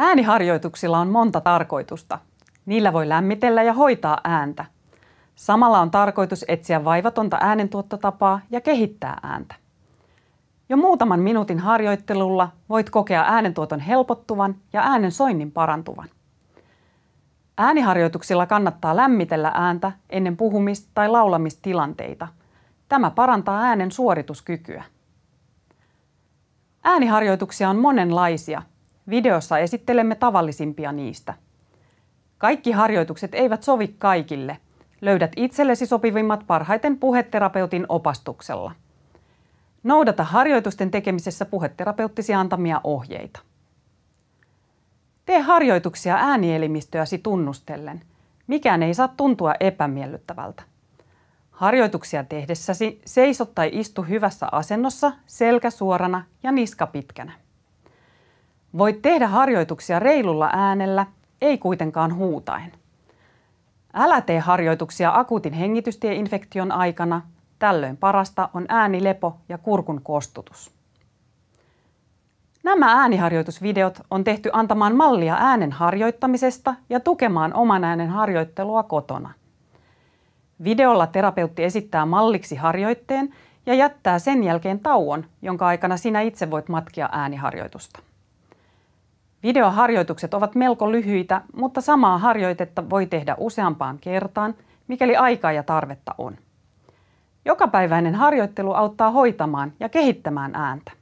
Ääniharjoituksilla on monta tarkoitusta. Niillä voi lämmitellä ja hoitaa ääntä. Samalla on tarkoitus etsiä vaivatonta äänentuottotapaa ja kehittää ääntä. Jo muutaman minuutin harjoittelulla voit kokea äänentuoton helpottuvan ja äänen soinnin parantuvan. Ääniharjoituksilla kannattaa lämmitellä ääntä ennen puhumista tai laulamistilanteita. Tämä parantaa äänen suorituskykyä. Ääniharjoituksia on monenlaisia – Videossa esittelemme tavallisimpia niistä. Kaikki harjoitukset eivät sovi kaikille. Löydät itsellesi sopivimmat parhaiten puheterapeutin opastuksella. Noudata harjoitusten tekemisessä puheterapeuttisia antamia ohjeita. Tee harjoituksia äänielimistöäsi tunnustellen. Mikään ei saa tuntua epämiellyttävältä. Harjoituksia tehdessäsi seiso tai istu hyvässä asennossa, selkä suorana ja niska pitkänä. Voit tehdä harjoituksia reilulla äänellä, ei kuitenkaan huutain. Älä tee harjoituksia akuutin hengitystieinfektion aikana, tällöin parasta on äänilepo ja kurkun kostutus. Nämä ääniharjoitusvideot on tehty antamaan mallia äänen harjoittamisesta ja tukemaan oman äänen harjoittelua kotona. Videolla terapeutti esittää malliksi harjoitteen ja jättää sen jälkeen tauon, jonka aikana sinä itse voit matkia ääniharjoitusta. Videoharjoitukset ovat melko lyhyitä, mutta samaa harjoitetta voi tehdä useampaan kertaan, mikäli aikaa ja tarvetta on. Jokapäiväinen harjoittelu auttaa hoitamaan ja kehittämään ääntä.